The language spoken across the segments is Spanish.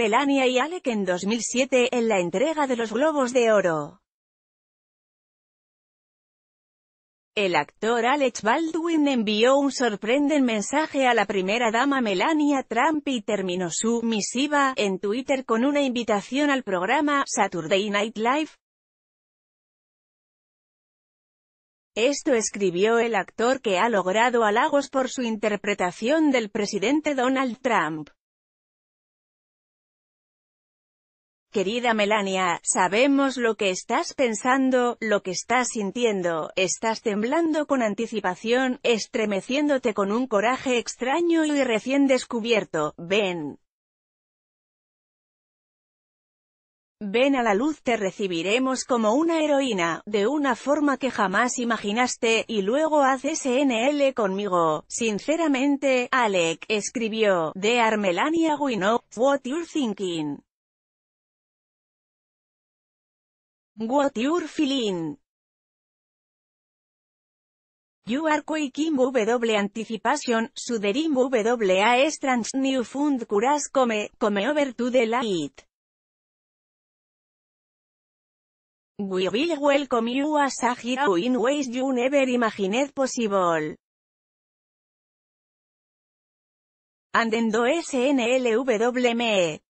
Melania y Alec en 2007, en la entrega de los Globos de Oro. El actor Alex Baldwin envió un sorprendente mensaje a la primera dama Melania Trump y terminó su misiva en Twitter con una invitación al programa Saturday Night Live. Esto escribió el actor que ha logrado halagos por su interpretación del presidente Donald Trump. Querida Melania, sabemos lo que estás pensando, lo que estás sintiendo, estás temblando con anticipación, estremeciéndote con un coraje extraño y recién descubierto, ven. Ven a la luz te recibiremos como una heroína, de una forma que jamás imaginaste, y luego haz SNL conmigo. Sinceramente, Alec, escribió, de Armelania we what you're thinking. What your feeling. You are quaking W anticipation, Suderim W a strange new fund curas come, come over to the light. We will welcome you as a hero in ways you never imagined possible. And snl do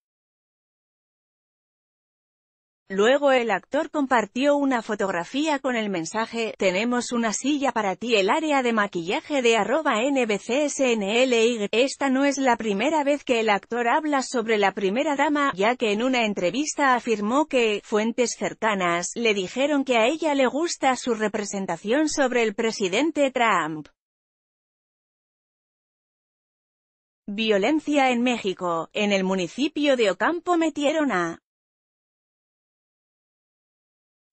Luego el actor compartió una fotografía con el mensaje, tenemos una silla para ti. El área de maquillaje de arroba NBCSNLY. Esta no es la primera vez que el actor habla sobre la primera dama, ya que en una entrevista afirmó que, fuentes cercanas, le dijeron que a ella le gusta su representación sobre el presidente Trump. Violencia en México, en el municipio de Ocampo metieron a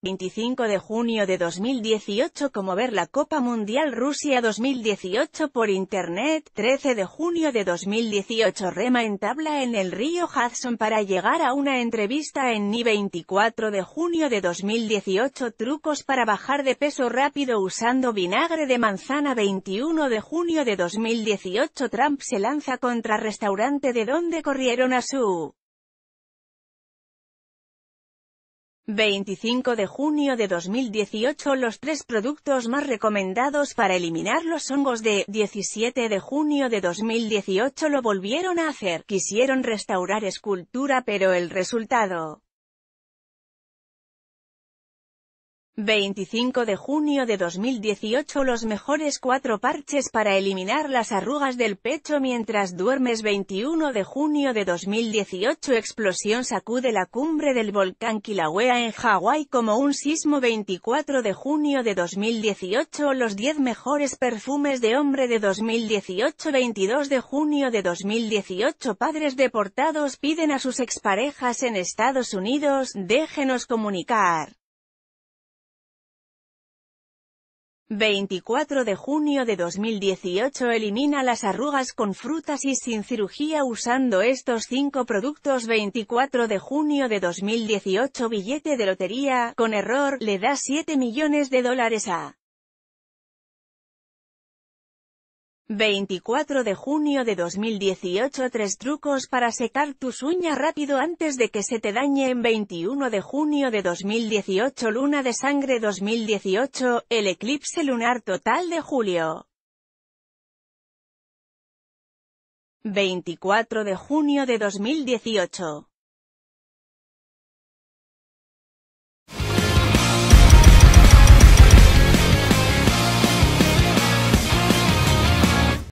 25 de junio de 2018 como ver la Copa Mundial Rusia 2018 por Internet, 13 de junio de 2018 rema en tabla en el río Hudson para llegar a una entrevista en Ni 24 de junio de 2018 trucos para bajar de peso rápido usando vinagre de manzana 21 de junio de 2018 Trump se lanza contra restaurante de donde corrieron a su 25 de junio de 2018 Los tres productos más recomendados para eliminar los hongos de 17 de junio de 2018 lo volvieron a hacer. Quisieron restaurar escultura pero el resultado 25 de junio de 2018 Los mejores cuatro parches para eliminar las arrugas del pecho mientras duermes 21 de junio de 2018 Explosión sacude la cumbre del volcán Kilauea en Hawái como un sismo 24 de junio de 2018 Los 10 mejores perfumes de hombre de 2018 22 de junio de 2018 Padres deportados piden a sus exparejas en Estados Unidos, déjenos comunicar. 24 de junio de 2018 Elimina las arrugas con frutas y sin cirugía usando estos 5 productos 24 de junio de 2018 Billete de lotería, con error, le da 7 millones de dólares a 24 de junio de 2018 Tres trucos para secar tus uñas rápido antes de que se te dañe en 21 de junio de 2018 Luna de sangre 2018, el eclipse lunar total de julio. 24 de junio de 2018